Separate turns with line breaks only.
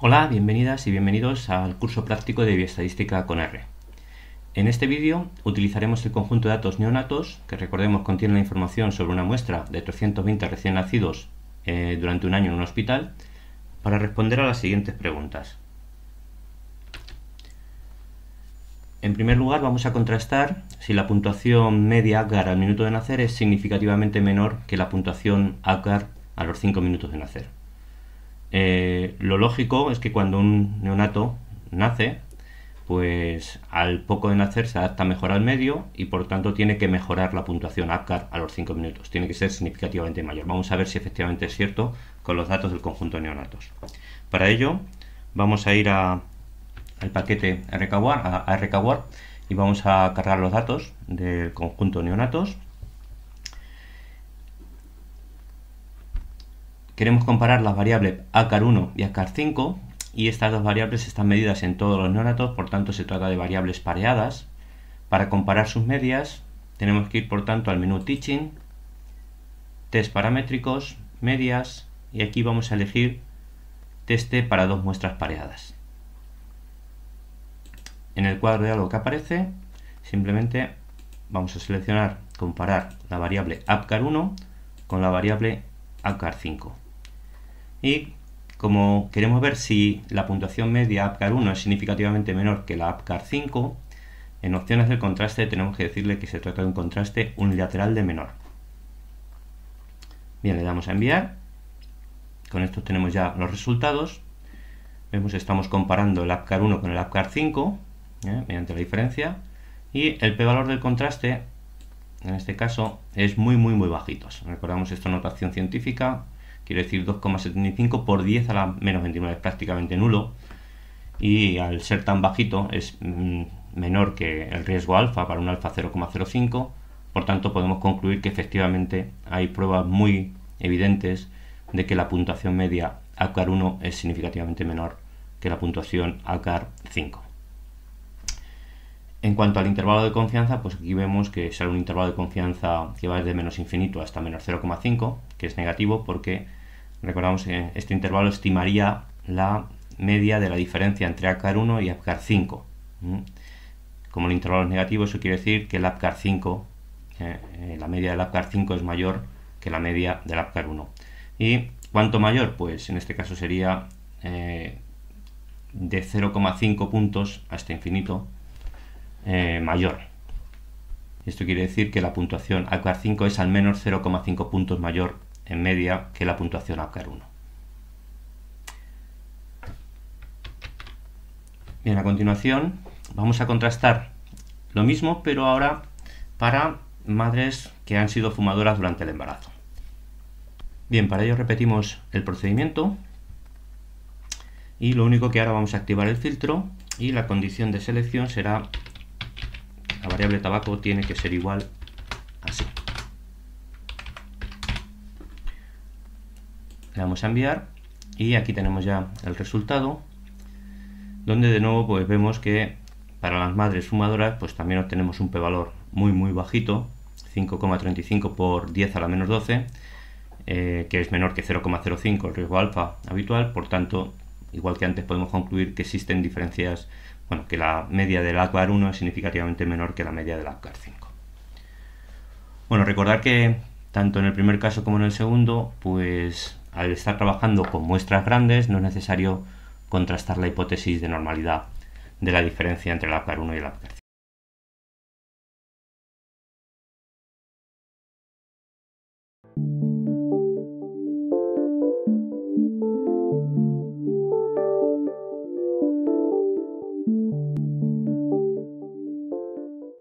Hola, bienvenidas y bienvenidos al curso práctico de bioestadística con R. En este vídeo utilizaremos el conjunto de datos neonatos, que recordemos contiene la información sobre una muestra de 320 recién nacidos eh, durante un año en un hospital, para responder a las siguientes preguntas. En primer lugar, vamos a contrastar si la puntuación media ACAR al minuto de nacer es significativamente menor que la puntuación ACAR a los 5 minutos de nacer. Eh, lo lógico es que cuando un neonato nace, pues al poco de nacer se adapta mejor al medio y por tanto tiene que mejorar la puntuación APCAR a los 5 minutos. Tiene que ser significativamente mayor. Vamos a ver si efectivamente es cierto con los datos del conjunto de neonatos. Para ello vamos a ir al paquete a, a, y vamos a cargar los datos del conjunto de neonatos. Queremos comparar las variables ACAR1 y ACAR5 y estas dos variables están medidas en todos los neonatos, por tanto se trata de variables pareadas. Para comparar sus medias tenemos que ir por tanto al menú Teaching, Test paramétricos, medias y aquí vamos a elegir teste para dos muestras pareadas. En el cuadro de algo que aparece simplemente vamos a seleccionar comparar la variable acar 1 con la variable acar 5 y como queremos ver si la puntuación media APCAR 1 es significativamente menor que la APCAR 5, en opciones del contraste tenemos que decirle que se trata de un contraste unilateral de menor. Bien, le damos a enviar. Con esto tenemos ya los resultados. Vemos que estamos comparando el APCAR 1 con el APCAR 5, ¿eh? mediante la diferencia. Y el p-valor del contraste, en este caso, es muy, muy, muy bajito. Recordamos esta notación científica, quiere decir 2,75 por 10 a la menos 29 es prácticamente nulo y al ser tan bajito es mm, menor que el riesgo alfa para un alfa 0,05 por tanto podemos concluir que efectivamente hay pruebas muy evidentes de que la puntuación media ACAR 1 es significativamente menor que la puntuación ACAR 5 en cuanto al intervalo de confianza, pues aquí vemos que sale un intervalo de confianza que va desde menos infinito hasta menos 0,5, que es negativo porque Recordamos que este intervalo estimaría la media de la diferencia entre APCAR 1 y APCAR 5. Como el intervalo es negativo, eso quiere decir que el APCAR 5, eh, eh, la media del APCAR 5 es mayor que la media del APCAR 1. ¿Y cuánto mayor? Pues en este caso sería eh, de 0,5 puntos hasta este infinito mayor. Esto quiere decir que la puntuación APCAR 5 es al menos 0,5 puntos mayor en media que la puntuación APCAR 1. Bien, a continuación vamos a contrastar lo mismo, pero ahora para madres que han sido fumadoras durante el embarazo. Bien, para ello repetimos el procedimiento y lo único que ahora vamos a activar el filtro y la condición de selección será la variable tabaco tiene que ser igual le damos a enviar y aquí tenemos ya el resultado donde de nuevo pues vemos que para las madres fumadoras pues también obtenemos un p-valor muy muy bajito 5,35 por 10 a la menos 12 eh, que es menor que 0,05 el riesgo alfa habitual por tanto igual que antes podemos concluir que existen diferencias bueno que la media del ACBAR 1 es significativamente menor que la media del ACBAR 5 bueno recordar que tanto en el primer caso como en el segundo pues al estar trabajando con muestras grandes no es necesario contrastar la hipótesis de normalidad de la diferencia entre la APCAR 1 y el 3.